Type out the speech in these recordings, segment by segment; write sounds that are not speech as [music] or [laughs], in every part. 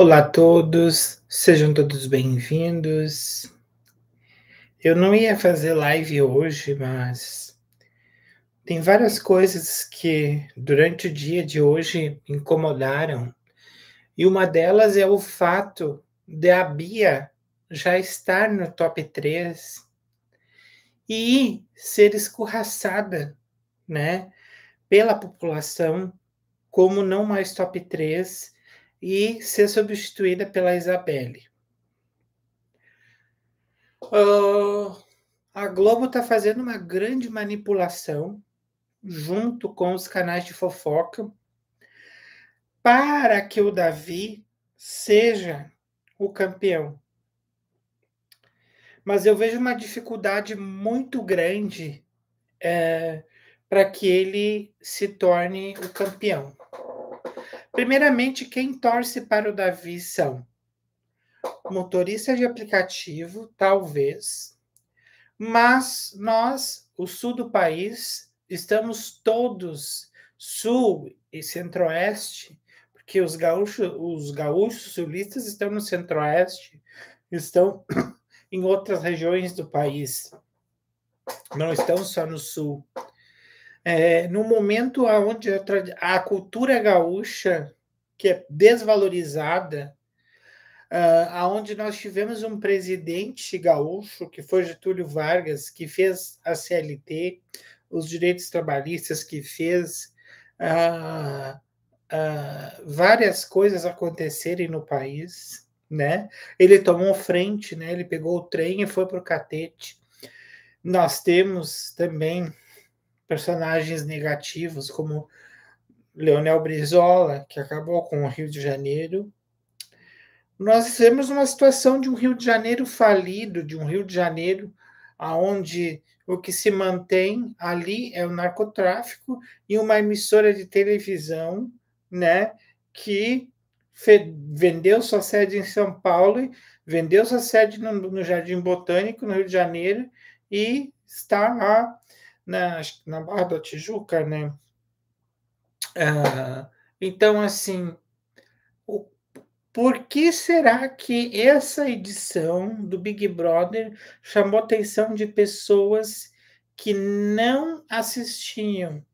Olá a todos, sejam todos bem-vindos. Eu não ia fazer live hoje, mas tem várias coisas que durante o dia de hoje incomodaram. E uma delas é o fato de a Bia já estar no top 3 e ser escorraçada, né, pela população como não mais top 3 e ser substituída pela Isabelle. Uh, a Globo está fazendo uma grande manipulação junto com os canais de fofoca para que o Davi seja o campeão. Mas eu vejo uma dificuldade muito grande é, para que ele se torne o campeão. Primeiramente, quem torce para o Davi são motoristas de aplicativo, talvez, mas nós, o sul do país, estamos todos, sul e centro-oeste, porque os gaúchos, os gaúchos sulistas estão no centro-oeste, estão [coughs] em outras regiões do país, não estão só no sul é, no momento onde a, a, cultura gaúcha, que é desvalorizada, uh, aonde nós tivemos um presidente gaúcho, que foi Getúlio Vargas, que fez a CLT, os direitos trabalhistas, que fez uh, uh, várias coisas acontecerem no país, né? Ele tomou frente, né? Ele pegou o trem e foi para o catete. Nós temos também personagens negativos como Leonel Brizola, que acabou com o Rio de Janeiro. Nós temos uma situação de um Rio de Janeiro falido, de um Rio de Janeiro aonde o que se mantém ali é o narcotráfico e uma emissora de televisão, né, que vendeu sua sede em São Paulo, vendeu sua sede no, no Jardim Botânico, no Rio de Janeiro, e está lá na, né, na Barra da Tijuca, né? Ah, então, assim, o, por que será que essa edição do Big Brother chamou atenção de pessoas que não assistiam?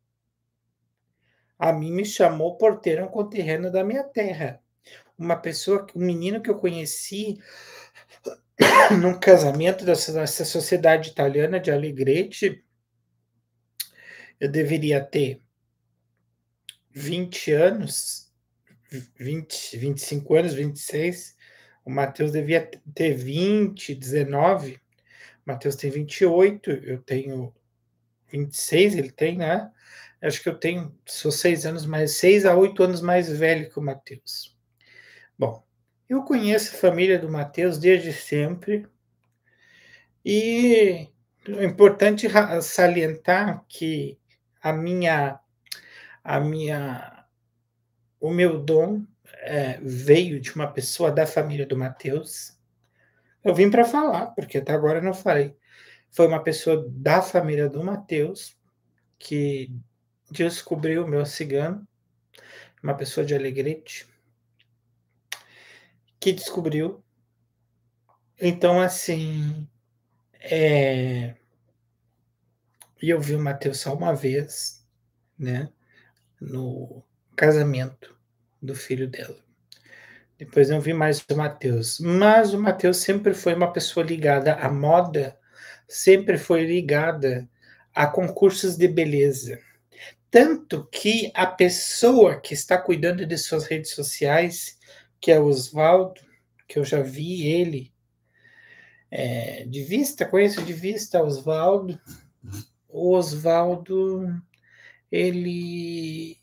A mim me chamou por ter um conterrâneo da minha terra. Uma pessoa, um menino que eu conheci [coughs] num casamento dessa, dessa sociedade italiana de Alegrete, eu deveria ter 20 anos, 20, 25 anos, 26. O Matheus devia ter 20, 19. O Matheus tem 28, eu tenho 26, ele tem, né? Acho que eu tenho, sou seis anos mais, seis a oito anos mais velho que o Matheus. Bom, eu conheço a família do Matheus desde sempre. E é importante salientar que a minha a minha o meu dom é, veio de uma pessoa da família do Mateus. Eu vim para falar, porque até agora eu não falei. Foi uma pessoa da família do Mateus que descobriu o meu cigano, uma pessoa de Alegrete, que descobriu. Então, assim, é, e eu vi o Mateus só uma vez, né? No casamento do filho dela. Depois não vi mais o Mateus. Mas o Mateus sempre foi uma pessoa ligada à moda, sempre foi ligada a concursos de beleza. Tanto que a pessoa que está cuidando de suas redes sociais, que é o Oswaldo, que eu já vi ele é, de vista, conheço de vista Oswaldo, o Oswaldo, ele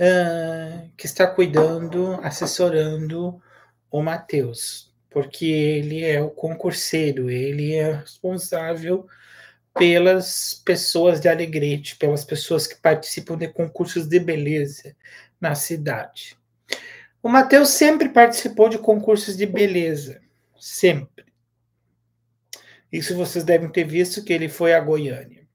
uh, que está cuidando, assessorando o Matheus, porque ele é o concurseiro, ele é responsável pelas pessoas de Alegrete, pelas pessoas que participam de concursos de beleza na cidade. O Matheus sempre participou de concursos de beleza, sempre. Isso vocês devem ter visto que ele foi a Goiânia.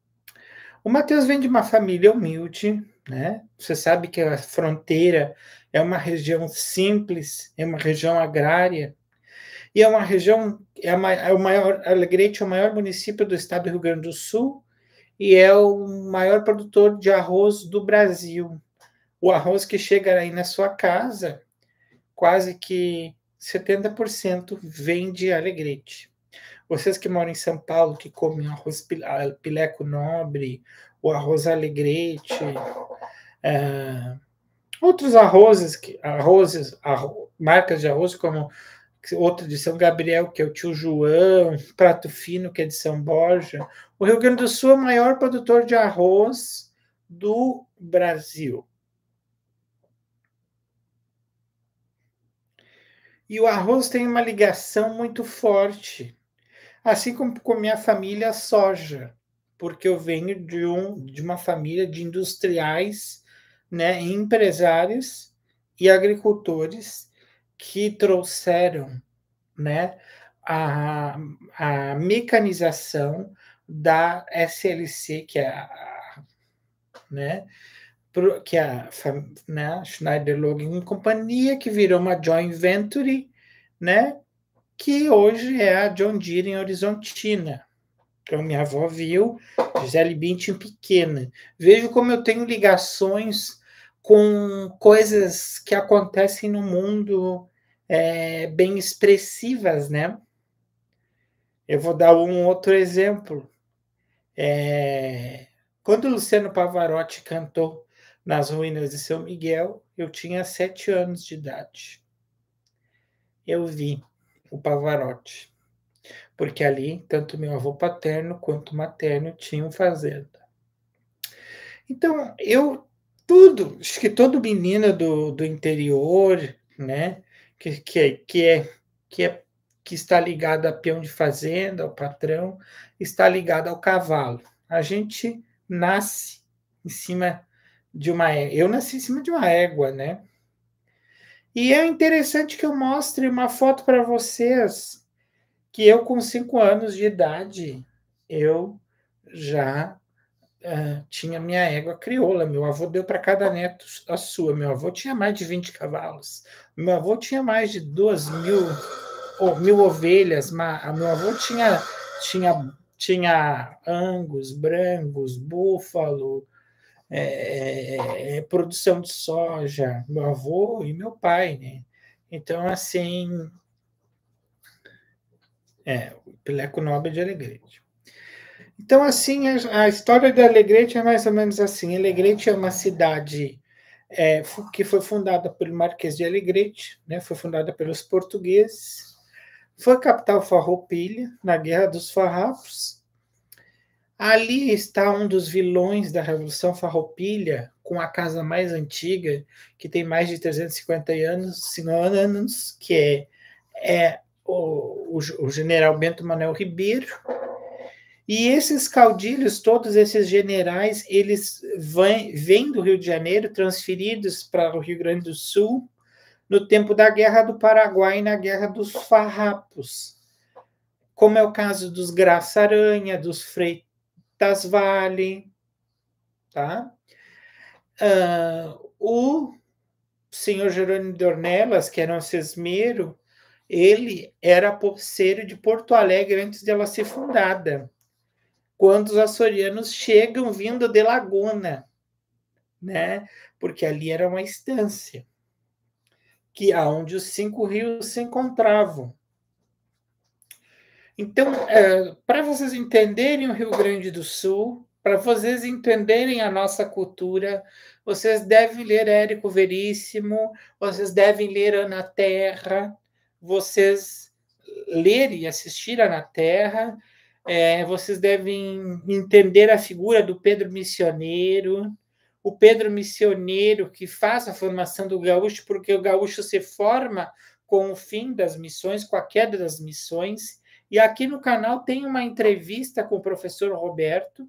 O Matheus vem de uma família humilde, né? Você sabe que a fronteira é uma região simples, é uma região agrária, e é uma região, é, uma, é o maior, Alegrete é o maior município do estado do Rio Grande do Sul e é o maior produtor de arroz do Brasil. O arroz que chega aí na sua casa, quase que 70% vem de Alegrete. Vocês que moram em São Paulo, que comem arroz pileco nobre, o arroz alegrete, é, outros arrozes, arrozes arro, marcas de arroz, como outro de São Gabriel, que é o tio João, Prato Fino, que é de São Borja. O Rio Grande do Sul é o maior produtor de arroz do Brasil. E o arroz tem uma ligação muito forte Assim como com minha família soja, porque eu venho de, um, de uma família de industriais, né, empresários e agricultores que trouxeram né, a, a mecanização da SLC, que é a, né, que é a né, Schneider Logan Companhia, que virou uma joint venture, né, que hoje é a John Deere em Horizontina. Então, minha avó viu Gisele Bündchen pequena. Vejo como eu tenho ligações com coisas que acontecem no mundo é, bem expressivas, né? Eu vou dar um outro exemplo. É, quando Luciano Pavarotti cantou nas ruínas de São Miguel, eu tinha sete anos de idade. Eu vi o Pavarotti, porque ali tanto meu avô paterno quanto materno tinham fazenda. Então, eu tudo, acho que todo menino do, do interior, né, que, que, é, que, é, que é que está ligado a peão de fazenda, ao patrão, está ligado ao cavalo. A gente nasce em cima de uma é, eu nasci em cima de uma égua, né? E é interessante que eu mostre uma foto para vocês que eu, com cinco anos de idade, eu já uh, tinha minha égua crioula. Meu avô deu para cada neto a sua. Meu avô tinha mais de 20 cavalos. Meu avô tinha mais de duas mil, ou mil ovelhas. Meu avô tinha, tinha, tinha angus, brancos, búfalo, é é, é, é, produção de soja, meu avô e meu pai, né? Então, assim, é, o Pileco Nobre de Alegrete. Então, assim, a, a, história de Alegrete é mais ou menos assim. Alegrete é uma cidade é, que foi fundada pelo Marquês de Alegrete, né? foi fundada pelos portugueses, foi capital farroupilha na Guerra dos Farrapos, Ali está um dos vilões da Revolução Farroupilha, com a casa mais antiga, que tem mais de 350 anos, anos que é, é o, o, o general Bento Manuel Ribeiro. E esses caudilhos, todos esses generais, eles vêm, vêm do Rio de Janeiro, transferidos para o Rio Grande do Sul, no tempo da Guerra do Paraguai e na Guerra dos Farrapos, como é o caso dos Graça Aranha, dos Frei das Vale, tá? Uh, o senhor Jerônimo Dornelas, que era é um sesmeiro, ele era poceiro de Porto Alegre antes dela ser fundada, quando os açorianos chegam vindo de Laguna, né? Porque ali era uma estância que aonde os cinco rios se encontravam. Então, é, para vocês entenderem o Rio Grande do Sul, para vocês entenderem a nossa cultura, vocês devem ler Érico Veríssimo, vocês devem ler Ana Terra, vocês ler e assistir Ana Terra, é, vocês devem entender a figura do Pedro Missioneiro, o Pedro Missioneiro que faz a formação do gaúcho, porque o gaúcho se forma com o fim das missões, com a queda das missões, e aqui no canal tem uma entrevista com o professor Roberto,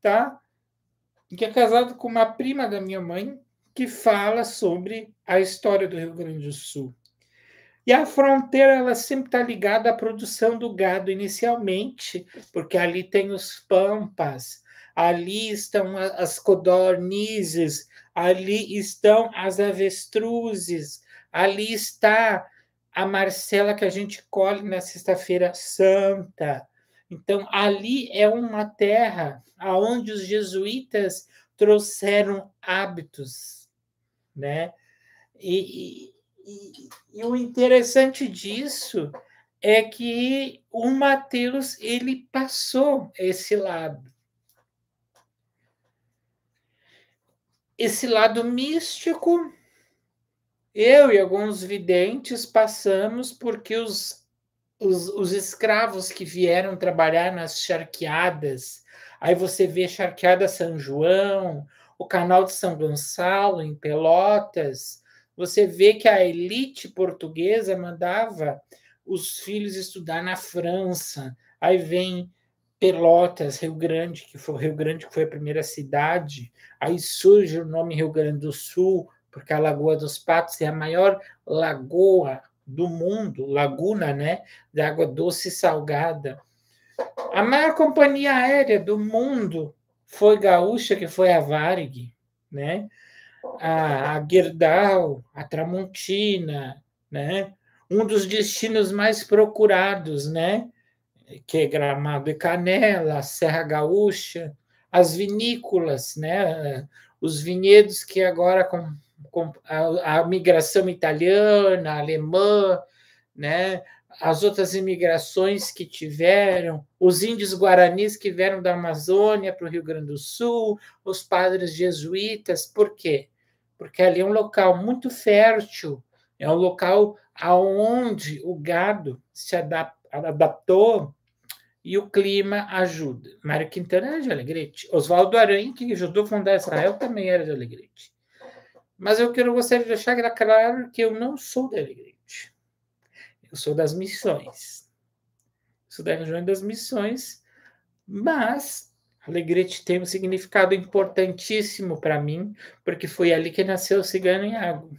tá? Que é casado com uma prima da minha mãe, que fala sobre a história do Rio Grande do Sul. E a fronteira ela sempre está ligada à produção do gado inicialmente, porque ali tem os pampas, ali estão as codornizes, ali estão as avestruzes, ali está a Marcela que a gente colhe na Sexta-feira Santa. Então, ali é uma terra aonde os jesuítas trouxeram hábitos, né? E, e, e, o interessante disso é que o Mateus ele passou esse lado, esse lado místico eu e alguns videntes passamos porque os, os, os escravos que vieram trabalhar nas charqueadas, aí você vê charqueada São João, o canal de São Gonçalo, em Pelotas, você vê que a elite portuguesa mandava os filhos estudar na França. Aí vem Pelotas, Rio Grande, que foi Rio Grande que foi a primeira cidade. Aí surge o nome Rio Grande do Sul, porque a Lagoa dos Patos é a maior lagoa do mundo, laguna, né, de água doce e salgada. A maior companhia aérea do mundo foi gaúcha, que foi a Varig, né? A, a Gerdau, a Tramontina, né? Um dos destinos mais procurados, né? Que é Gramado e Canela, Serra Gaúcha, as vinícolas, né? Os vinhedos que agora a, a migração italiana, alemã, né? as outras imigrações que tiveram, os índios guaranis que vieram da Amazônia para o Rio Grande do Sul, os padres jesuítas, por quê? Porque ali é um local muito fértil, é um local aonde o gado se adaptou e o clima ajuda. Mário Quintana é de Alegrete. Oswaldo Aranha, que ajudou a fundar Israel, também era de Alegrete. Mas eu quero gostaria de deixar claro que eu não sou da Alegrete. Eu sou das missões. sou da região das missões, mas Alegrete tem um significado importantíssimo para mim, porque foi ali que nasceu o cigano em água.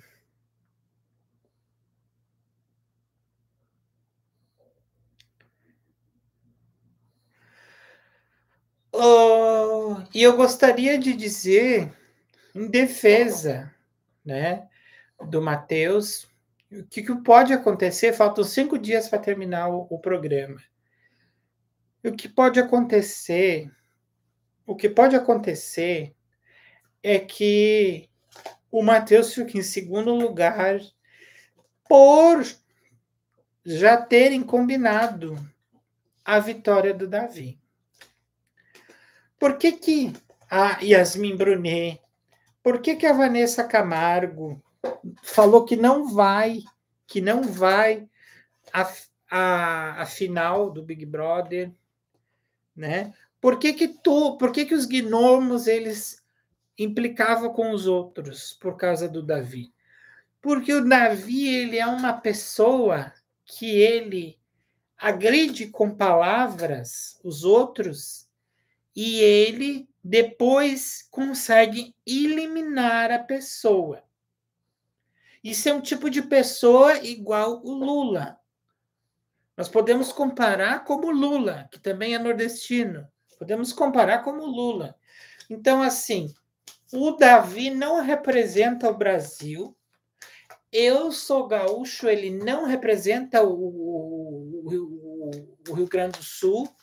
Oh, e eu gostaria de dizer, em defesa né, do Matheus. O que, que, pode acontecer? Faltam cinco dias para terminar o, o programa. O que pode acontecer? O que pode acontecer é que o Matheus fique em segundo lugar por já terem combinado a vitória do Davi. Por que que a Yasmin Brunet por que, que a Vanessa Camargo falou que não vai, que não vai a, a, a final do Big Brother, né? Por que que tu, por que que os gnomos eles implicavam com os outros por causa do Davi? Porque o Davi, ele é uma pessoa que ele agride com palavras os outros e ele depois consegue eliminar a pessoa. Isso é um tipo de pessoa igual o Lula. Nós podemos comparar como Lula, que também é nordestino. Podemos comparar como Lula. Então, assim, o Davi não representa o Brasil. Eu sou gaúcho, ele não representa o, o, o, o Rio Grande do Sul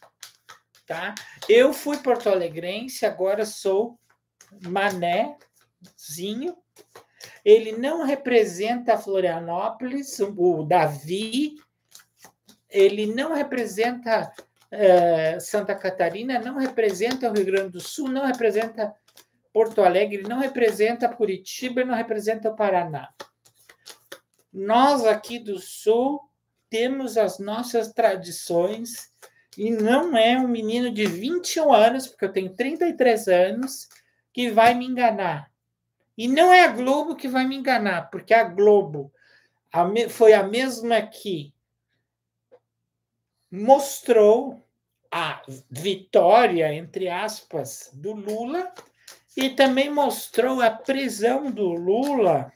tá? Eu fui porto alegrense, agora sou manézinho. Ele não representa Florianópolis, o Davi. Ele não representa eh, Santa Catarina, não representa o Rio Grande do Sul, não representa Porto Alegre, não representa Curitiba, não representa o Paraná. Nós aqui do Sul temos as nossas tradições e não é um menino de 21 anos, porque eu tenho 33 anos, que vai me enganar. E não é a Globo que vai me enganar, porque a Globo a me, foi a mesma que mostrou a vitória, entre aspas, do Lula e também mostrou a prisão do Lula.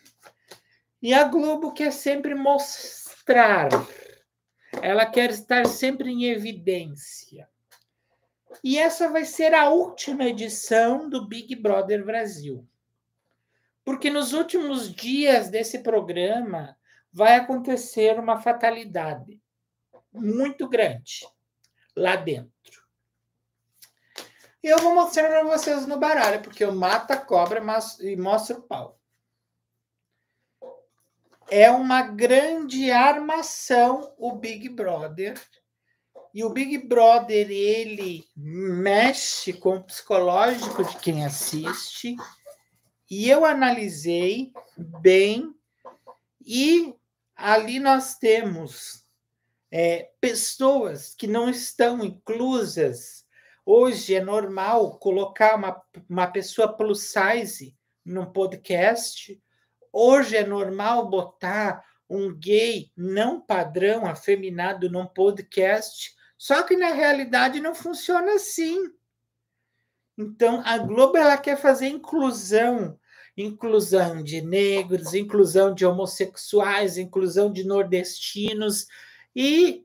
E a Globo quer sempre mostrar ela quer estar sempre em evidência. E essa vai ser a última edição do Big Brother Brasil. Porque nos últimos dias desse programa vai acontecer uma fatalidade muito grande lá dentro. Eu vou mostrar para vocês no baralho, porque eu mato a cobra e mostro o pau é uma grande armação o Big Brother. E o Big Brother, ele mexe com o psicológico de quem assiste. E eu analisei bem, e ali nós temos é, pessoas que não estão inclusas. Hoje é normal colocar uma, uma pessoa plus size num podcast, Hoje é normal botar um gay não padrão, afeminado, num podcast, só que na realidade não funciona assim. Então, a Globo ela quer fazer inclusão, inclusão de negros, inclusão de homossexuais, inclusão de nordestinos e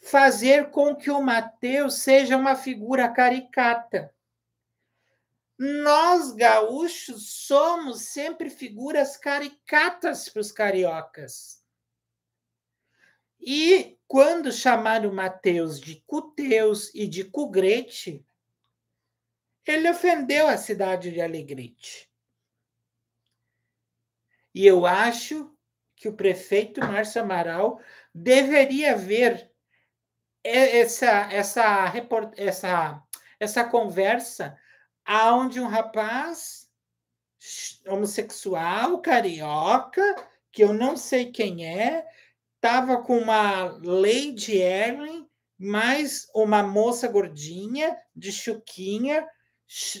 fazer com que o Mateus seja uma figura caricata. Nós, gaúchos, somos sempre figuras caricatas para os cariocas. E quando chamaram Mateus de Cuteus e de Cugrete, ele ofendeu a cidade de Alegrete. E eu acho que o prefeito Márcio Amaral deveria ver essa, essa, essa, essa conversa aonde um rapaz homossexual, carioca, que eu não sei quem é, estava com uma Lady Erin mais uma moça gordinha, de chuquinha,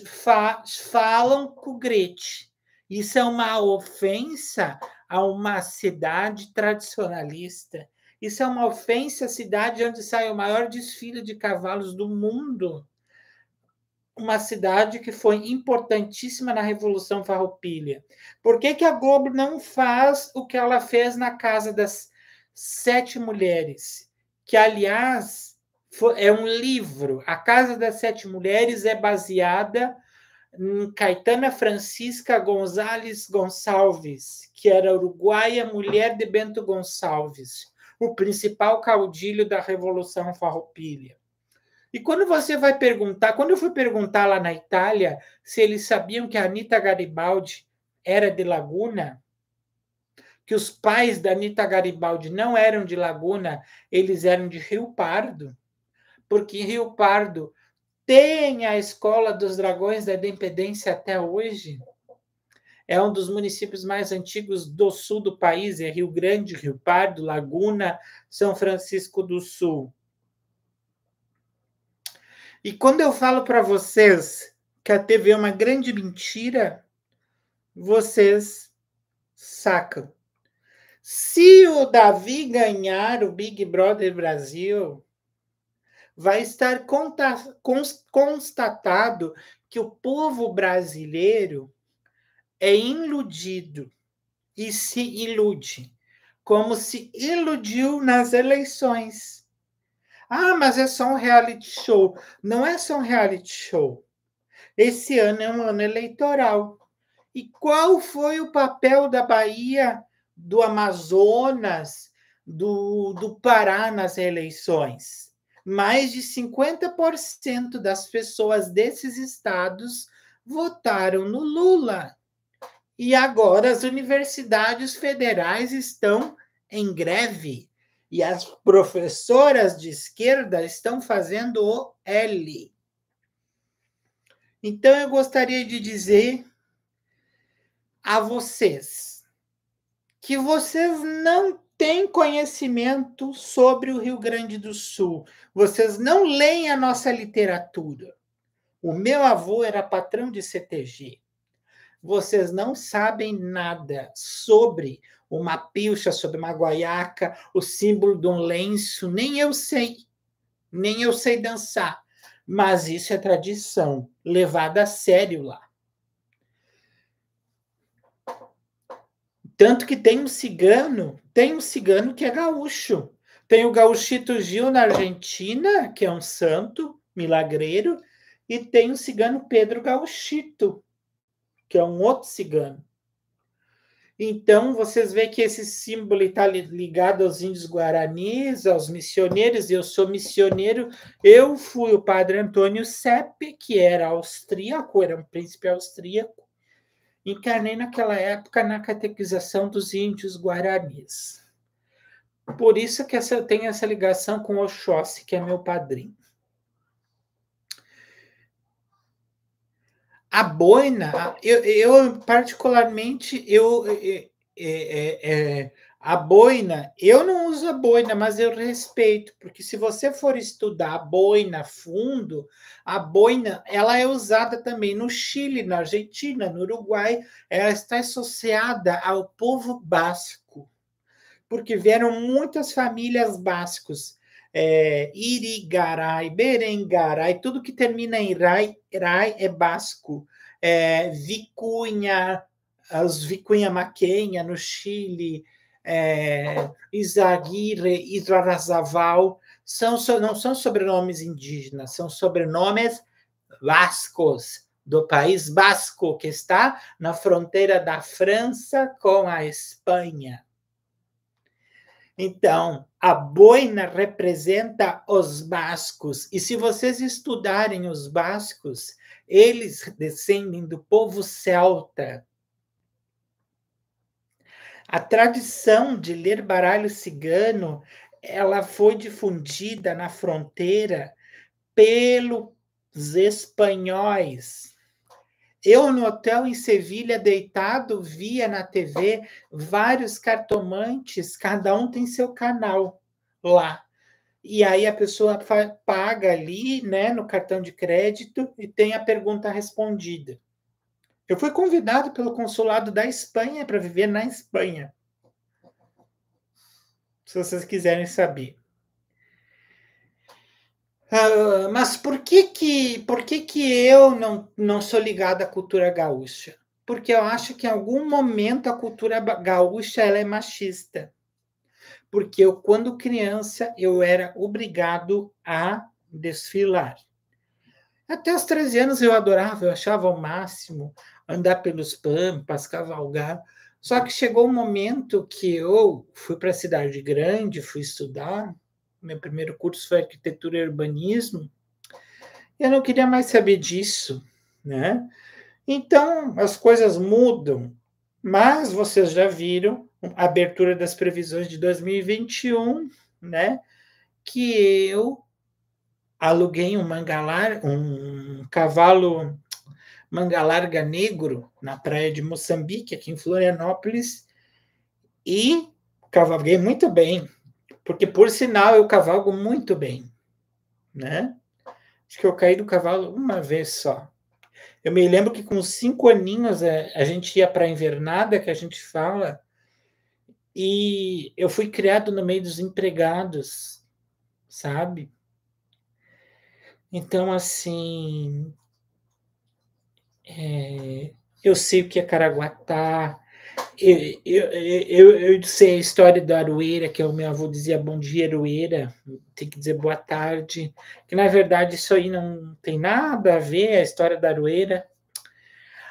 fa falam com Grete. Isso é uma ofensa a uma cidade tradicionalista. Isso é uma ofensa à cidade onde sai o maior desfile de cavalos do mundo uma cidade que foi importantíssima na Revolução Farroupilha. Por que, que a Globo não faz o que ela fez na Casa das Sete Mulheres? Que, aliás, é um livro. A Casa das Sete Mulheres é baseada em Caetana Francisca Gonzalez Gonçalves, que era uruguaia, mulher de Bento Gonçalves, o principal caudilho da Revolução Farroupilha. E quando você vai perguntar, quando eu fui perguntar lá na Itália se eles sabiam que a Anitta Garibaldi era de Laguna, que os pais da Anitta Garibaldi não eram de Laguna, eles eram de Rio Pardo, porque em Rio Pardo tem a Escola dos Dragões da Independência até hoje. É um dos municípios mais antigos do sul do país, é Rio Grande, Rio Pardo, Laguna, São Francisco do Sul. E quando eu falo para vocês que a TV é uma grande mentira, vocês sacam. Se o Davi ganhar o Big Brother Brasil, vai estar constatado que o povo brasileiro é iludido e se ilude, como se iludiu nas eleições. Ah, mas é só um reality show. Não é só um reality show. Esse ano é um ano eleitoral. E qual foi o papel da Bahia, do Amazonas, do, do Pará nas eleições? Mais de 50% das pessoas desses estados votaram no Lula. E agora as universidades federais estão em greve. E as professoras de esquerda estão fazendo o L. Então, eu gostaria de dizer a vocês que vocês não têm conhecimento sobre o Rio Grande do Sul, vocês não leem a nossa literatura. O meu avô era patrão de CTG vocês não sabem nada sobre uma pilcha, sobre uma guaiaca, o símbolo de um lenço, nem eu sei, nem eu sei dançar. Mas isso é tradição, levada a sério lá. Tanto que tem um cigano, tem um cigano que é gaúcho. Tem o gaúchito Gil na Argentina, que é um santo, milagreiro, e tem o cigano Pedro Gauchito, que é um outro cigano. Então, vocês veem que esse símbolo está ligado aos índios guaranis, aos missioneiros. Eu sou missioneiro. Eu fui o padre Antônio Sepp, que era austríaco, era um príncipe austríaco. Encarnei naquela época na catequização dos índios guaranis. Por isso que eu tenho essa ligação com Oxóssi, que é meu padrinho. a boina, eu, eu particularmente, eu, é, é, é, é, a boina, eu não uso a boina, mas eu respeito, porque se você for estudar a boina fundo, a boina, ela é usada também no Chile, na Argentina, no Uruguai, ela está associada ao povo basco, porque vieram muitas famílias bascos, é, Irigaray, Berengaray, tudo que termina em rai, rai é basco. É, Vicunha, as Vicunha Maquenha, no Chile, é, Izaguirre, Idrarazaval, são, não são sobrenomes indígenas, são sobrenomes vascos, do país basco, que está na fronteira da França com a Espanha. Então, a boina representa os bascos. E se vocês estudarem os bascos, eles descendem do povo celta. A tradição de ler baralho cigano, ela foi difundida na fronteira pelos espanhóis eu, no hotel em Sevilha, deitado, via na TV vários cartomantes, cada um tem seu canal lá. E aí a pessoa paga ali, né, no cartão de crédito e tem a pergunta respondida. Eu fui convidado pelo consulado da Espanha para viver na Espanha. Se vocês quiserem saber. Ah, mas por que que, por que, que eu não, não sou ligada à cultura gaúcha? Porque eu acho que em algum momento a cultura gaúcha ela é machista. Porque eu, quando criança, eu era obrigado a desfilar. Até os 13 anos eu adorava, eu achava o máximo andar pelos pampas, cavalgar. Só que chegou um momento que eu fui para a cidade grande, fui estudar, meu primeiro curso foi arquitetura e urbanismo. Eu não queria mais saber disso, né? Então, as coisas mudam, mas vocês já viram a abertura das previsões de 2021, né? Que eu aluguei um mangalar, um cavalo manga larga negro na praia de Moçambique, aqui em Florianópolis, e cavalguei muito bem, porque, por sinal, eu cavalgo muito bem, né? Acho que eu caí do cavalo uma vez só. Eu me lembro que com cinco aninhos é, a gente ia para a invernada, que a gente fala, e eu fui criado no meio dos empregados, sabe? Então, assim, é, eu sei o que é Caraguatá, eu, eu, eu, eu sei a história do Aroeira, que é o meu avô dizia bom dia, Aroeira, tem que dizer boa tarde, que na verdade isso aí não tem nada a ver, a história da Aroeira.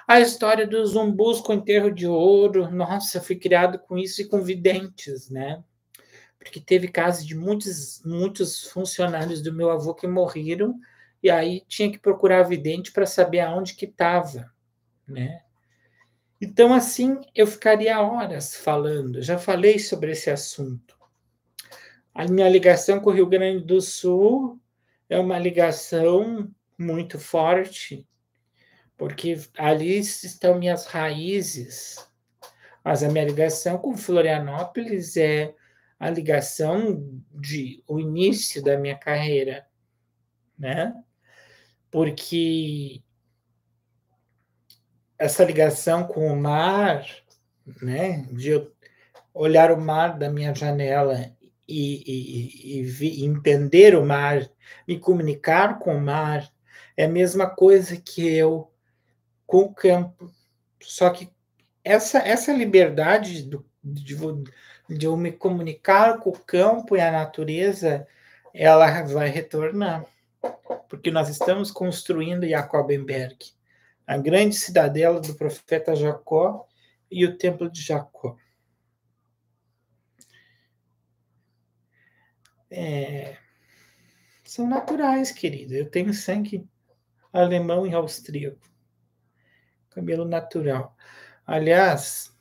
A história dos zumbus com enterro de ouro, nossa, eu fui criado com isso e com videntes, né? Porque teve casos de muitos, muitos funcionários do meu avô que morreram, e aí tinha que procurar vidente para saber aonde que estava, né? Então, assim, eu ficaria horas falando, já falei sobre esse assunto. A minha ligação com o Rio Grande do Sul é uma ligação muito forte, porque ali estão minhas raízes. Mas a minha ligação com Florianópolis é a ligação de o início da minha carreira, né? Porque essa ligação com o mar, né? De eu olhar o mar da minha janela e, e, e entender o mar, me comunicar com o mar, é a mesma coisa que eu com o campo. Só que essa, essa liberdade do, de, de eu me comunicar com o campo e a natureza, ela vai retornar, porque nós estamos construindo Jacob Jacobenberg a grande cidadela do profeta Jacó e o templo de Jacó. É, são naturais, querido. Eu tenho sangue alemão e austríaco. Cabelo natural. Aliás,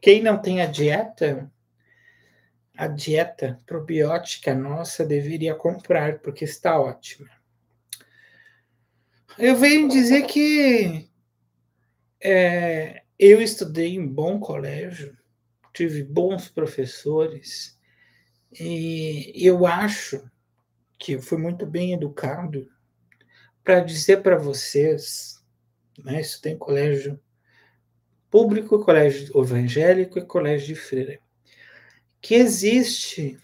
quem não tem a dieta, a dieta probiótica nossa deveria comprar, porque está ótima. Eu venho dizer que é, eu estudei em bom colégio, tive bons professores, e eu acho que eu fui muito bem educado para dizer para vocês, né, tem colégio público, colégio evangélico e colégio de freira, que existe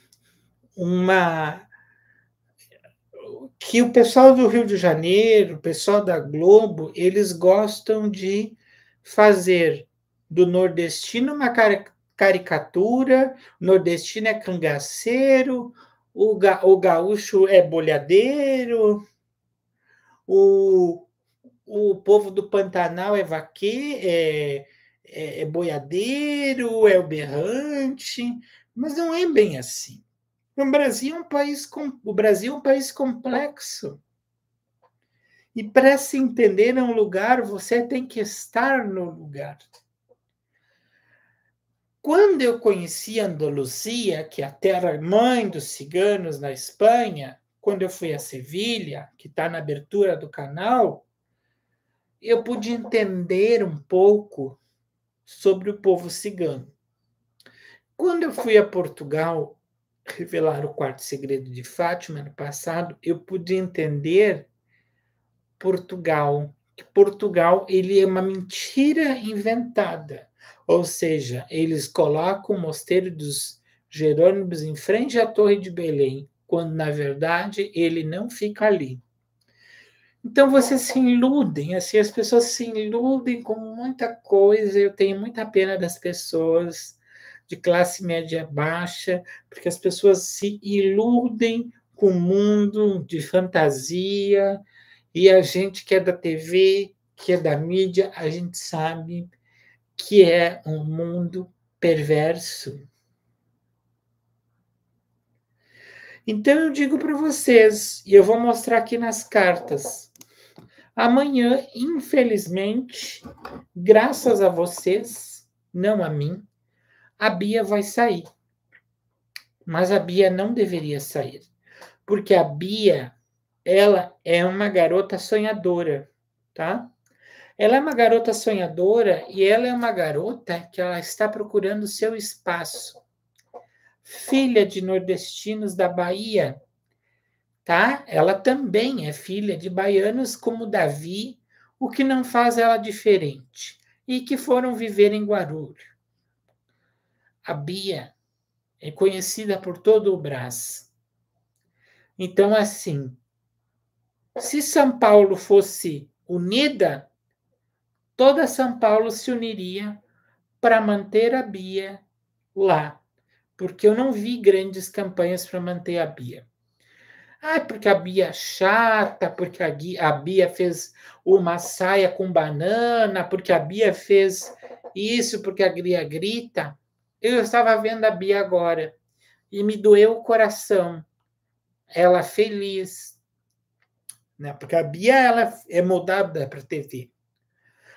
uma que o pessoal do Rio de Janeiro, o pessoal da Globo, eles gostam de fazer do nordestino uma caricatura, nordestino é cangaceiro, o, ga, o gaúcho é bolhadeiro, o, o povo do Pantanal é vaqueiro, é, é, é boiadeiro, é o berrante, mas não é bem assim. O Brasil é um país, com... o Brasil é um país complexo. E para se entender um lugar, você tem que estar no lugar. Quando eu conheci Andaluzia, que é a terra-mãe dos ciganos na Espanha, quando eu fui a Sevilha, que está na abertura do canal, eu pude entender um pouco sobre o povo cigano. Quando eu fui a Portugal, revelar o quarto segredo de Fátima no passado, eu pude entender Portugal, que Portugal ele é uma mentira inventada. Ou seja, eles colocam o mosteiro dos Jerônimos em frente à Torre de Belém, quando na verdade ele não fica ali. Então vocês se iludem, assim, as pessoas se iludem com muita coisa. Eu tenho muita pena das pessoas de classe média baixa, porque as pessoas se iludem com o mundo de fantasia e a gente que é da TV, que é da mídia, a gente sabe que é um mundo perverso. Então eu digo para vocês, e eu vou mostrar aqui nas cartas. Amanhã, infelizmente, graças a vocês, não a mim, a Bia vai sair. Mas a Bia não deveria sair, porque a Bia, ela é uma garota sonhadora, tá? Ela é uma garota sonhadora e ela é uma garota que ela está procurando seu espaço. Filha de nordestinos da Bahia, tá? Ela também é filha de baianos como Davi, o que não faz ela diferente, e que foram viver em Guarulhos a Bia, é conhecida por todo o Brás. Então, assim, se São Paulo fosse unida, toda São Paulo se uniria para manter a Bia lá, porque eu não vi grandes campanhas para manter a Bia. Ah, porque a Bia é chata, porque a, a Bia fez uma saia com banana, porque a Bia fez isso, porque a Bia grita. Eu estava vendo a Bia agora e me doeu o coração. Ela feliz, né? Porque a Bia ela é moldada para TV.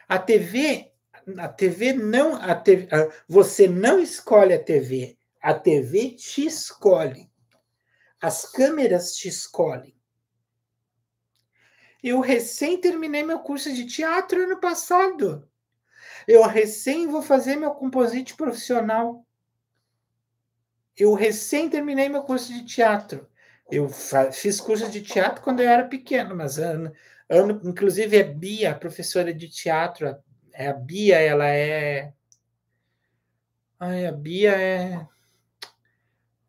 A TV, a TV não, a TV, você não escolhe a TV, a TV te escolhe. As câmeras te escolhem. Eu recém terminei meu curso de teatro ano passado. Eu recém vou fazer meu composite profissional. Eu recém terminei meu curso de teatro. Eu fiz curso de teatro quando eu era pequeno, mas ano, ano, inclusive é Bia, professora de teatro. É a Bia, ela é. Ai, a Bia é.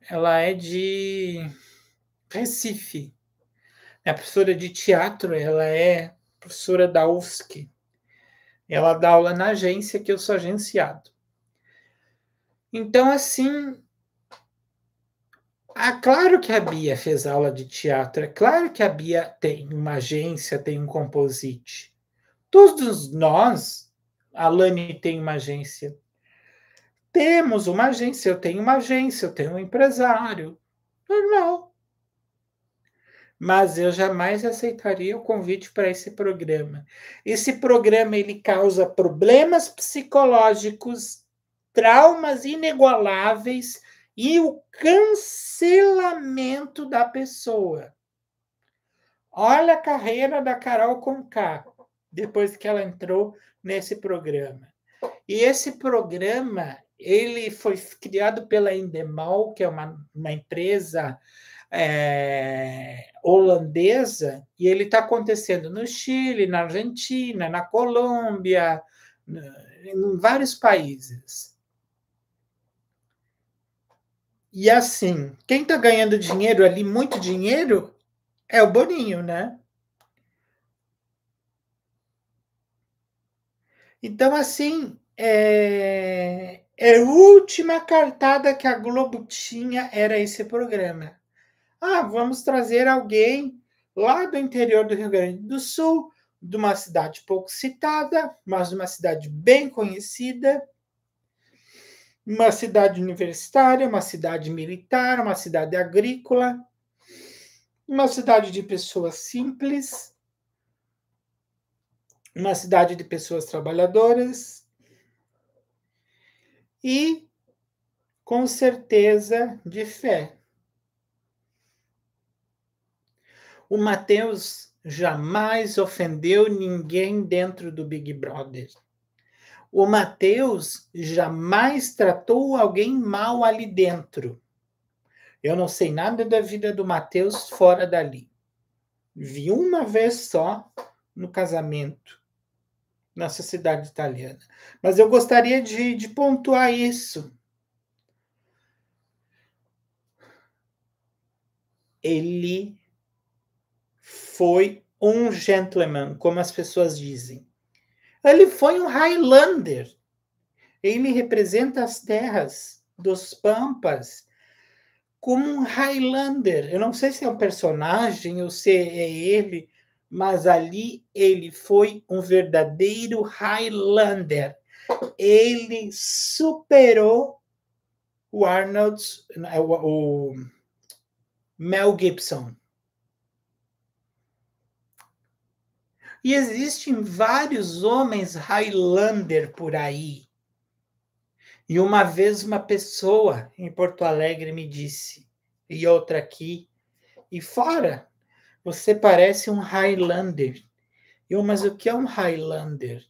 Ela é de Recife. É professora de teatro, ela é professora da UFSC. Ela dá aula na agência que eu sou agenciado. Então, assim, ah, claro que a Bia fez aula de teatro, é claro que a Bia tem uma agência, tem um composite. Todos nós, a Lani tem uma agência. Temos uma agência, eu tenho uma agência, eu tenho um empresário. Normal mas eu jamais aceitaria o convite para esse programa. Esse programa ele causa problemas psicológicos, traumas inigualáveis e o cancelamento da pessoa. Olha a carreira da Carol Conká depois que ela entrou nesse programa. E esse programa ele foi criado pela Endemol, que é uma, uma empresa é, holandesa e ele está acontecendo no Chile, na Argentina, na Colômbia, em vários países. E assim, quem está ganhando dinheiro ali, muito dinheiro, é o Boninho, né? Então, assim, é, é a última cartada que a Globo tinha era esse programa. Ah, vamos trazer alguém lá do interior do Rio Grande do Sul, de uma cidade pouco citada, mas uma cidade bem conhecida, uma cidade universitária, uma cidade militar, uma cidade agrícola, uma cidade de pessoas simples, uma cidade de pessoas trabalhadoras. E com certeza de fé, O Mateus jamais ofendeu ninguém dentro do Big Brother. O Mateus jamais tratou alguém mal ali dentro. Eu não sei nada da vida do Mateus fora dali. Vi uma vez só no casamento, na cidade italiana. Mas eu gostaria de, de pontuar isso. Ele foi um gentleman, como as pessoas dizem. Ele foi um Highlander. Ele representa as terras dos Pampas como um Highlander. Eu não sei se é um personagem ou se é ele, mas ali ele foi um verdadeiro Highlander. Ele superou o Arnold, o, o Mel Gibson. E existem vários homens Highlander por aí. E uma vez uma pessoa em Porto Alegre me disse, e outra aqui, e fora, você parece um Highlander. Eu, mas o que é um Highlander?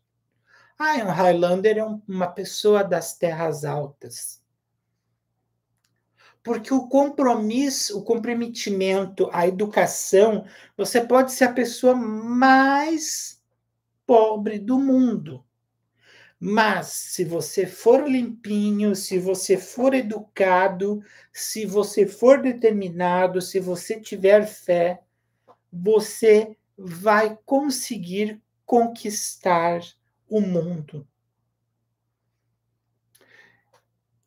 Ah, é um Highlander é um, uma pessoa das terras altas porque o compromisso, o comprometimento a educação, você pode ser a pessoa mais pobre do mundo. Mas se você for limpinho, se você for educado, se você for determinado, se você tiver fé, você vai conseguir conquistar o mundo.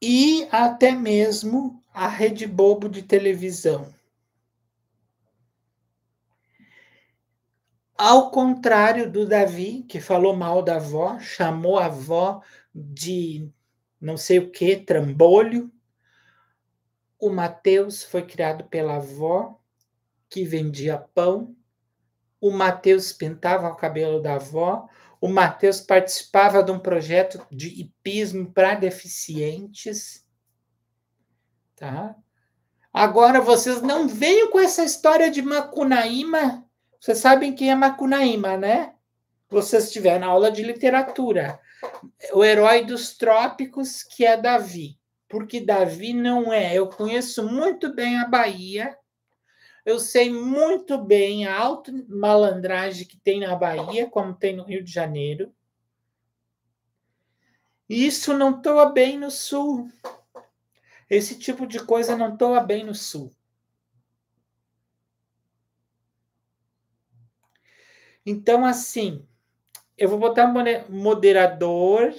e até mesmo a Rede Bobo de televisão. Ao contrário do Davi, que falou mal da avó, chamou a avó de não sei o que, trambolho, o Mateus foi criado pela avó, que vendia pão. O Mateus pintava o cabelo da avó o Matheus participava de um projeto de hipismo para deficientes. Tá? Agora vocês não venham com essa história de Macunaíma. Vocês sabem quem é Macunaíma, né? Vocês tiveram aula de literatura. O herói dos trópicos, que é Davi. Porque Davi não é. Eu conheço muito bem a Bahia eu sei muito bem a alta malandragem que tem na Bahia, como tem no Rio de Janeiro. E isso não toa bem no Sul. Esse tipo de coisa não toa bem no Sul. Então, assim, eu vou botar moderador,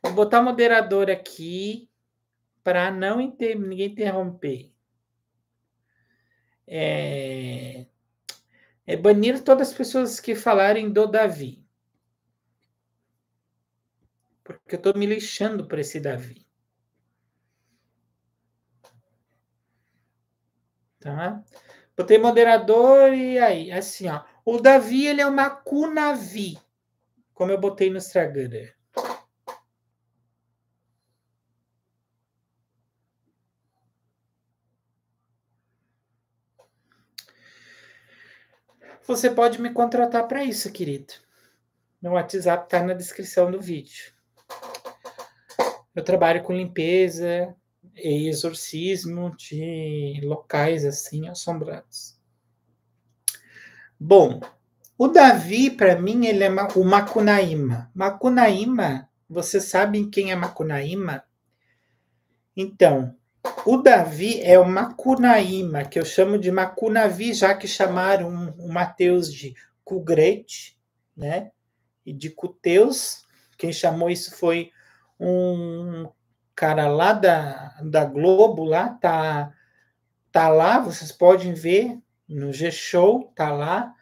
vou botar moderador aqui para não ninguém interromper é, é banir todas as pessoas que falarem do Davi. Porque eu estou me lixando para esse Davi. Tá? Botei moderador e aí, assim, ó. O Davi, ele é uma Kunavi, como eu botei no Instagram. Você pode me contratar para isso, querido. Meu WhatsApp está na descrição do vídeo. Eu trabalho com limpeza e exorcismo de locais assim assombrados. Bom, o Davi, para mim, ele é o Macunaíma. Macunaíma, vocês sabem quem é Macunaíma? Então, o Davi é o Macunaíma, que eu chamo de Macunavi, já que chamaram o Mateus de Cugrete, né? E de Cuteus. Quem chamou isso foi um cara lá da, da Globo, lá, tá, tá lá, vocês podem ver no G-Show, tá lá.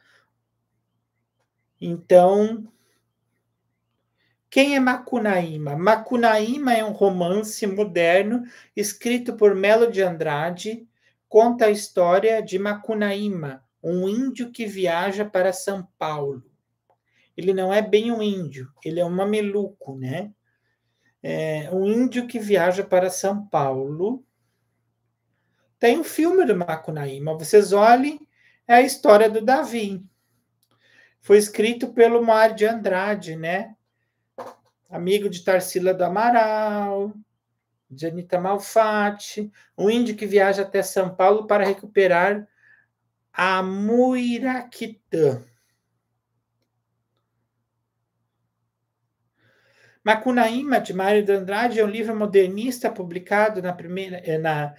Então, quem é Macunaíma? Macunaíma é um romance moderno escrito por Melo de Andrade, conta a história de Macunaíma, um índio que viaja para São Paulo. Ele não é bem um índio, ele é um mameluco, né? É um índio que viaja para São Paulo. Tem um filme do Macunaíma, vocês olhem, é a história do Davi. Foi escrito pelo Mar de Andrade, né? amigo de Tarsila do Amaral, de Anitta Malfatti, um índio que viaja até São Paulo para recuperar a Muiraquitã. Macunaíma, de Mário de Andrade, é um livro modernista publicado na primeira, eh, na,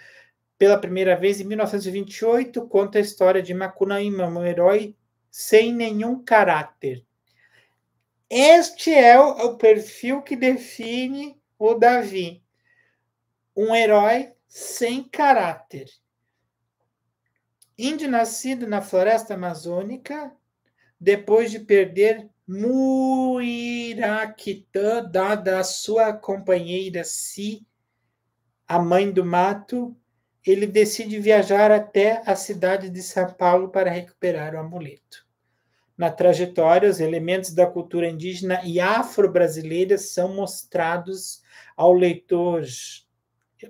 pela primeira vez em 1928, conta a história de Macunaíma, um herói sem nenhum caráter. Este é o perfil que define o Davi. Um herói sem caráter. Índio nascido na floresta amazônica, depois de perder Muiraquitã, dada a sua companheira Si, a mãe do mato, ele decide viajar até a cidade de São Paulo para recuperar o amuleto. Na trajetória, os elementos da cultura indígena e afro-brasileira são mostrados ao leitor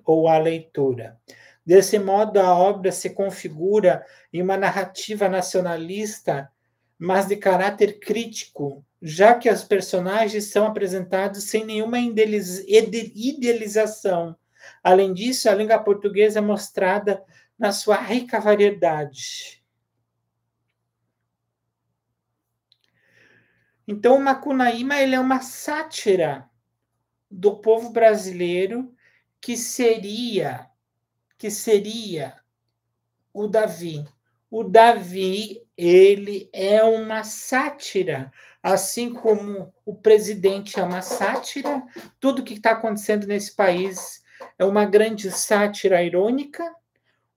ou à leitura. Desse modo, a obra se configura em uma narrativa nacionalista, mas de caráter crítico, já que os personagens são apresentados sem nenhuma idealização. Além disso, a língua portuguesa é mostrada na sua rica variedade. Então, o Macunaíma ele é uma sátira do povo brasileiro que seria que seria o Davi. O Davi, ele é uma sátira, assim como o presidente é uma sátira, tudo que está acontecendo nesse país é uma grande sátira irônica.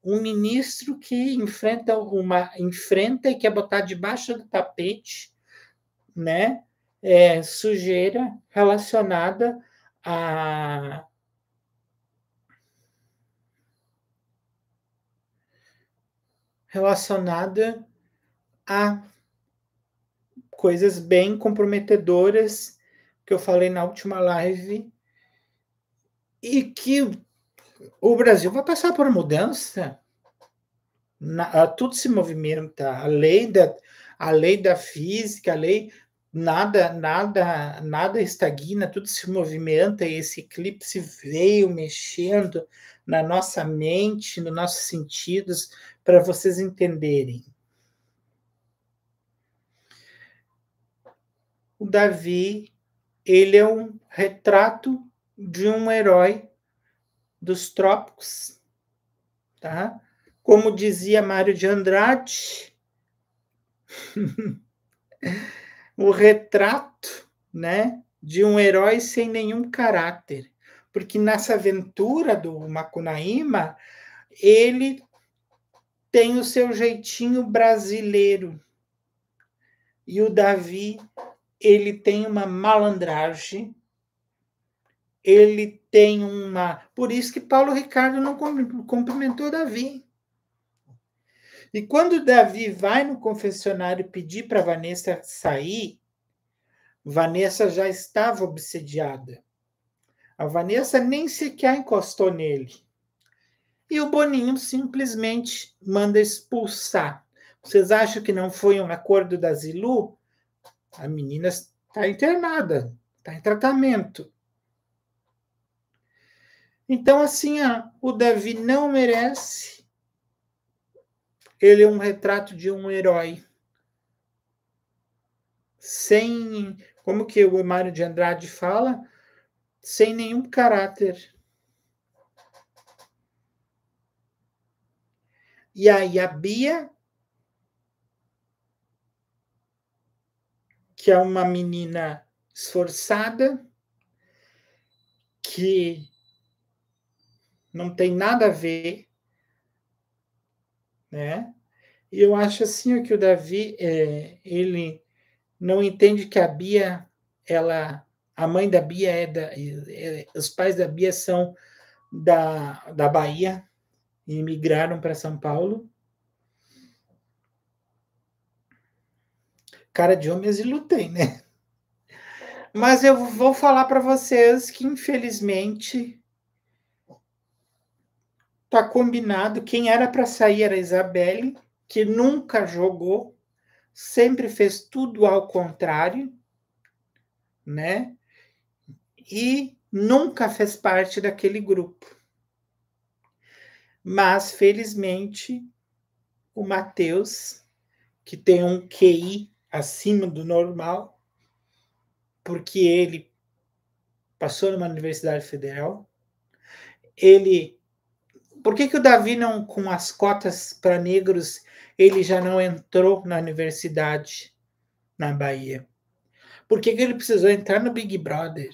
Um ministro que enfrenta, uma, enfrenta e quer botar debaixo do tapete né, é, sujeira relacionada a relacionada a coisas bem comprometedoras que eu falei na última live e que o Brasil vai passar por mudança. Na, tudo se movimenta, a lei da a lei da física, a lei nada, nada, nada estagna, tudo se movimenta e esse eclipse veio mexendo na nossa mente, nos nossos sentidos, para vocês entenderem. O Davi, ele é um retrato de um herói dos trópicos, tá? Como dizia Mário de Andrade, [laughs] o retrato, né, de um herói sem nenhum caráter, porque nessa aventura do Macunaíma, ele tem o seu jeitinho brasileiro. E o Davi, ele tem uma malandragem, ele tem uma. Por isso que Paulo Ricardo não cumprimentou Davi. E quando Davi vai no confessionário pedir para Vanessa sair, Vanessa já estava obsediada. A Vanessa nem sequer encostou nele. E o Boninho simplesmente manda expulsar. Vocês acham que não foi um acordo da Zilu? A menina está internada, está em tratamento. Então, assim, o Davi não merece ele é um retrato de um herói. Sem, como que o Mário de Andrade fala, sem nenhum caráter. E aí a Bia, que é uma menina esforçada, que não tem nada a ver, né? eu acho assim que o Davi é, ele não entende que a Bia ela a mãe da Bia é da é, é os pais da Bia são da, da Bahia e migraram para São Paulo cara de homens e lutei né mas eu vou falar para vocês que infelizmente tá combinado quem era para sair era a Isabelle que nunca jogou, sempre fez tudo ao contrário, né? E nunca fez parte daquele grupo. Mas, felizmente, o Matheus, que tem um QI acima do normal, porque ele passou numa universidade federal, ele. Por que, que o Davi não, com as cotas para negros, ele já não entrou na universidade na Bahia? Por que, que ele precisou entrar no Big Brother?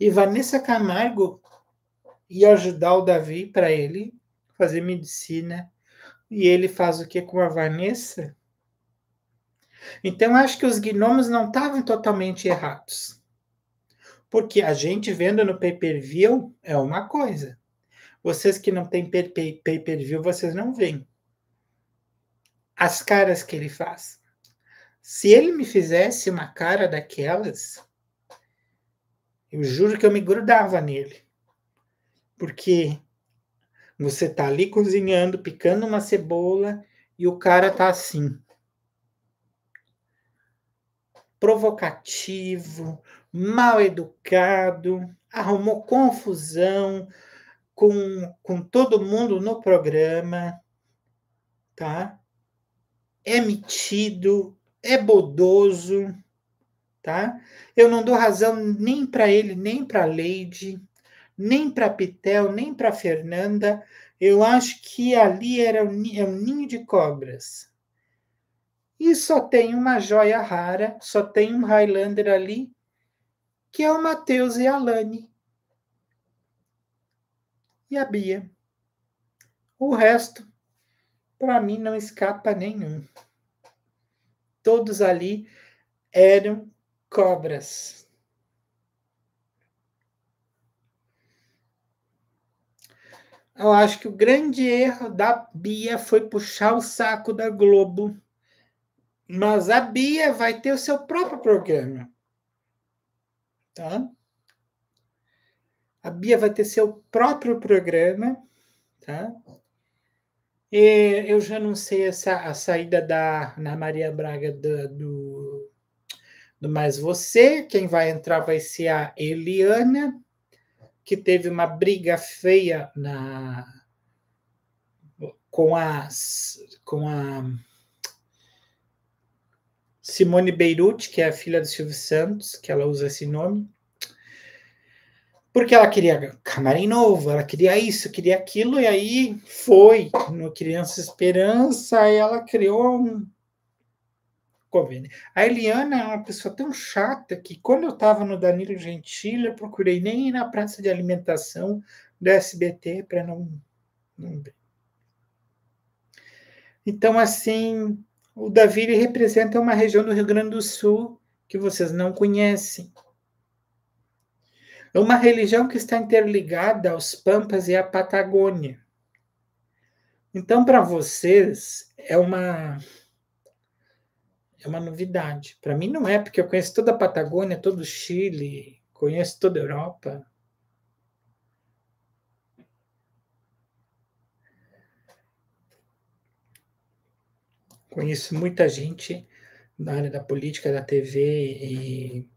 E Vanessa Camargo ia ajudar o Davi para ele fazer medicina. E ele faz o que com a Vanessa? Então acho que os gnomos não estavam totalmente errados. Porque a gente vendo no pay-per-view é uma coisa. Vocês que não têm pay-per-view, vocês não veem as caras que ele faz. Se ele me fizesse uma cara daquelas, eu juro que eu me grudava nele. Porque você tá ali cozinhando, picando uma cebola e o cara tá assim. Provocativo, mal educado, arrumou confusão com, com todo mundo no programa, tá? é metido, é bodoso, tá? Eu não dou razão nem para ele, nem para Leide, nem para Pitel, nem para Fernanda. Eu acho que ali era um, é um ninho de cobras. E só tem uma joia rara, só tem um Highlander ali, que é o Matheus e a Lani. E a Bia. O resto para mim não escapa nenhum. Todos ali eram cobras. Eu acho que o grande erro da Bia foi puxar o saco da Globo. Mas a Bia vai ter o seu próprio programa. Tá? A Bia vai ter seu próprio programa, tá? E eu já sei essa, a saída da Ana Maria Braga do, do, do Mais Você. Quem vai entrar vai ser a Eliana, que teve uma briga feia na com as com a Simone Beirute, que é a filha do Silvio Santos, que ela usa esse nome porque ela queria camarim novo, ela queria isso, queria aquilo, e aí foi no Criança Esperança, e ela criou um convênio. A Eliana é uma pessoa tão chata que quando eu estava no Danilo Gentili, eu procurei nem ir na praça de alimentação do SBT para não, não. Então, assim, o Davi representa uma região do Rio Grande do Sul que vocês não conhecem é uma religião que está interligada aos Pampas e à Patagônia. Então, para vocês, é uma é uma novidade. Para mim não é, porque eu conheço toda a Patagônia, todo o Chile, conheço toda a Europa. Conheço muita gente na área da política, da TV e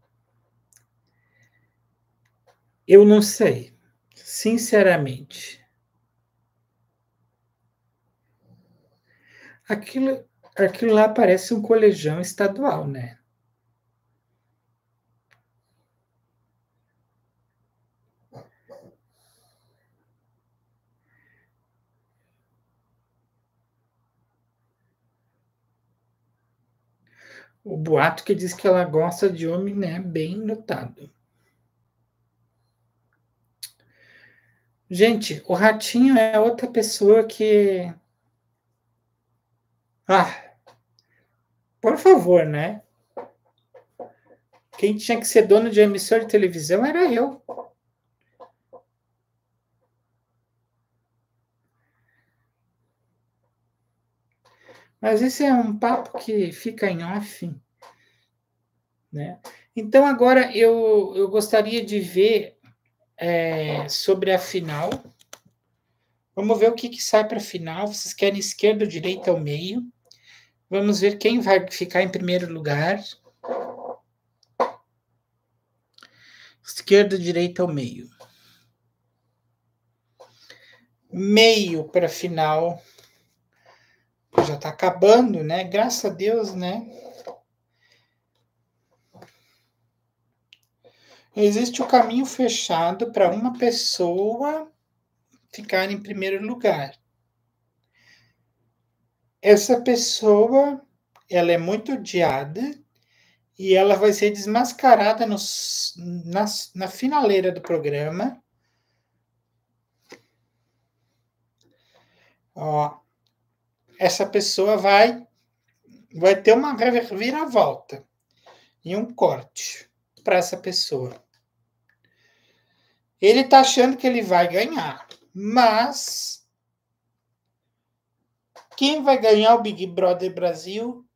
eu não sei, sinceramente. Aquilo, aquilo lá parece um colegião estadual, né? O boato que diz que ela gosta de homem, né? Bem notado. Gente, o ratinho é outra pessoa que. Ah, por favor, né? Quem tinha que ser dono de emissora de televisão era eu. Mas esse é um papo que fica em off. Né? Então, agora eu, eu gostaria de ver é, sobre a final. Vamos ver o que, que sai para a final. Vocês querem esquerda, direita ou meio? Vamos ver quem vai ficar em primeiro lugar. Esquerda, direita ou meio? Meio para a final. Já está acabando, né? Graças a Deus, né? existe o caminho fechado para uma pessoa ficar em primeiro lugar. Essa pessoa, ela é muito odiada e ela vai ser desmascarada no, na, na finaleira do programa. Ó, essa pessoa vai vai ter uma reviravolta e um corte para essa pessoa. Ele está achando que ele vai ganhar, mas quem vai ganhar o Big Brother Brasil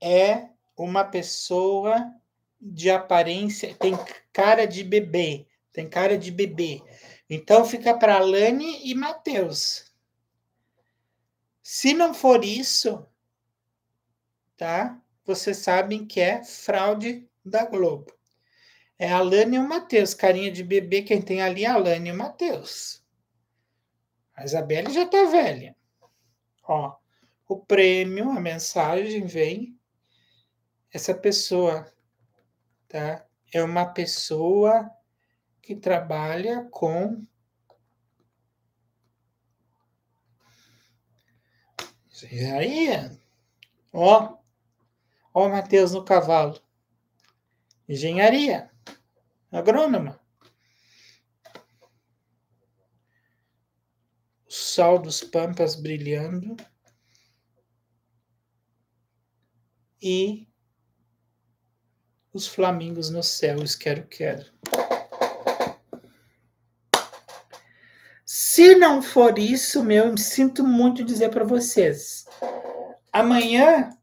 é uma pessoa de aparência, tem cara de bebê, tem cara de bebê. Então fica para Lani e Matheus. Se não for isso, tá? vocês sabem que é fraude da Globo. É a Alane e o Matheus. Carinha de bebê, quem tem ali é a Alane e o Matheus. A Isabelle já tá velha. Ó, o prêmio, a mensagem vem. Essa pessoa, tá? É uma pessoa que trabalha com Aí, é, ó, Ó Mateus no cavalo. Engenharia. Agrônoma. O sol dos pampas brilhando. E os flamingos no céu, os quero, quero. Se não for isso, meu, eu me sinto muito dizer para vocês. Amanhã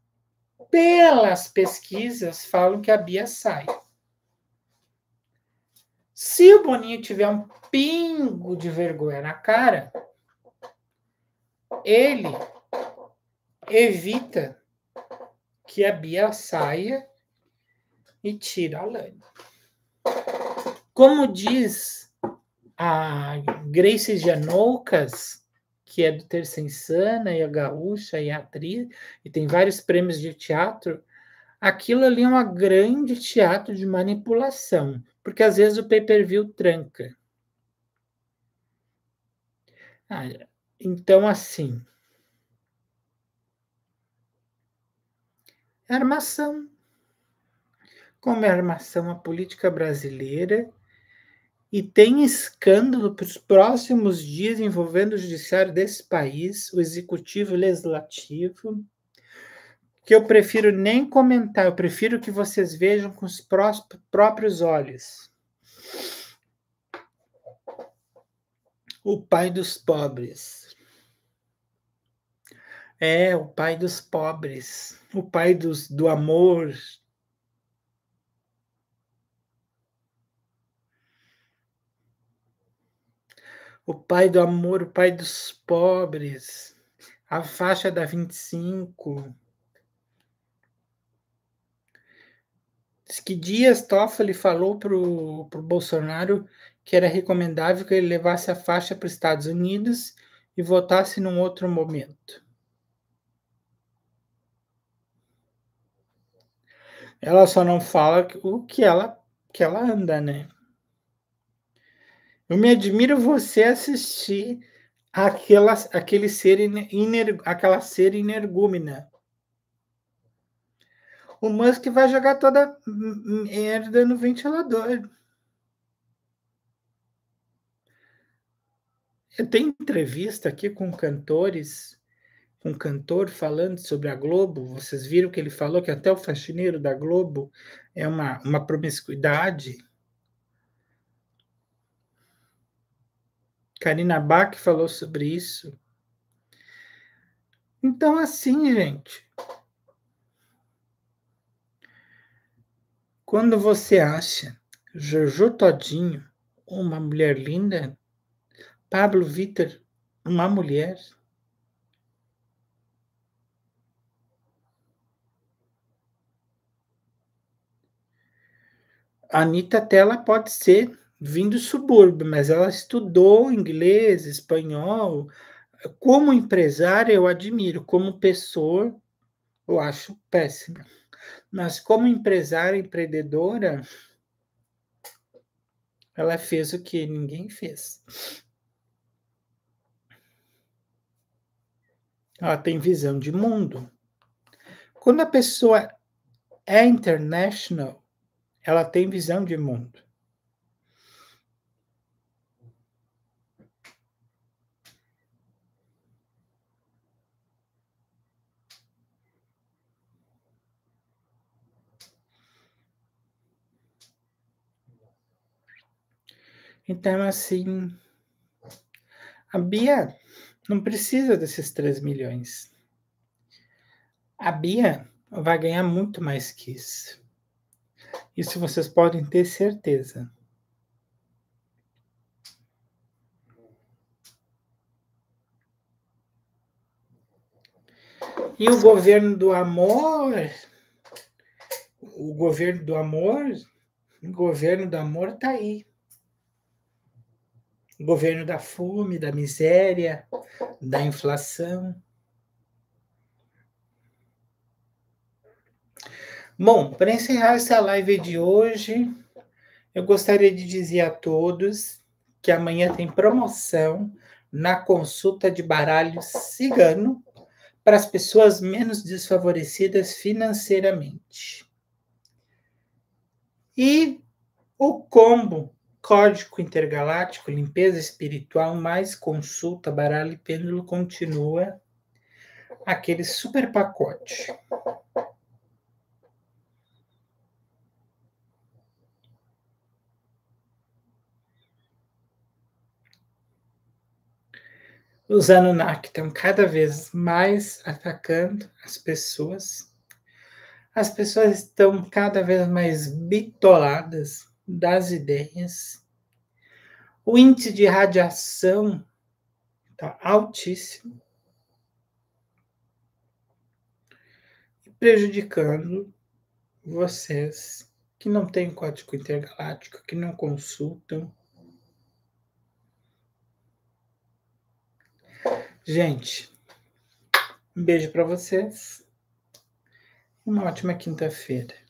pelas pesquisas, falam que a Bia sai. Se o Boninho tiver um pingo de vergonha na cara, ele evita que a Bia saia e tira a Lani. Como diz a Grace Janoucas, que é do Insana e a Gaúcha e a atriz, e tem vários prêmios de teatro, aquilo ali é um grande teatro de manipulação, porque às vezes o pay-per-view tranca. Ah, então, assim. Armação. Como é a armação a política brasileira e tem escândalo para os próximos dias envolvendo o judiciário desse país, o executivo e o legislativo, que eu prefiro nem comentar, eu prefiro que vocês vejam com os próprios olhos. O pai dos pobres. É, o pai dos pobres, o pai dos, do amor, o pai do amor, o pai dos pobres, a faixa da 25. Diz que Dias Toffoli falou para o Bolsonaro que era recomendável que ele levasse a faixa para os Estados Unidos e votasse num outro momento. Ela só não fala o que ela que ela anda, né? Eu me admiro você assistir aquela, aquele ser iner, aquela ser energúmena. O Musk vai jogar toda merda no ventilador. Eu tenho entrevista aqui com cantores, um cantor falando sobre a Globo. Vocês viram que ele falou que até o faxineiro da Globo é uma, uma promiscuidade. Karina Bach falou sobre isso. Então, assim, gente, quando você acha Jojo Todinho uma mulher linda, Pablo Vitor uma mulher, Anitta Tela pode ser vindo do subúrbio, mas ela estudou inglês, espanhol. Como empresária, eu admiro, como pessoa, eu acho péssima. Mas como empresária, empreendedora, ela fez o que ninguém fez. Ela tem visão de mundo. Quando a pessoa é international, ela tem visão de mundo. Então, assim, a Bia não precisa desses 3 milhões. A Bia vai ganhar muito mais que isso. Isso vocês podem ter certeza. E o governo do amor, o governo do amor, o governo do amor tá aí governo da fome, da miséria, da inflação. Bom, para encerrar essa live de hoje, eu gostaria de dizer a todos que amanhã tem promoção na consulta de baralho cigano para as pessoas menos desfavorecidas financeiramente. E o combo Código Intergaláctico, Limpeza Espiritual, mais consulta, baralho e pêndulo continua aquele super pacote. Os Anunnaki estão cada vez mais atacando as pessoas. As pessoas estão cada vez mais bitoladas das ideias. O índice de radiação está altíssimo, prejudicando vocês que não têm código intergaláctico, que não consultam. Gente, um beijo para vocês. Uma ótima quinta-feira.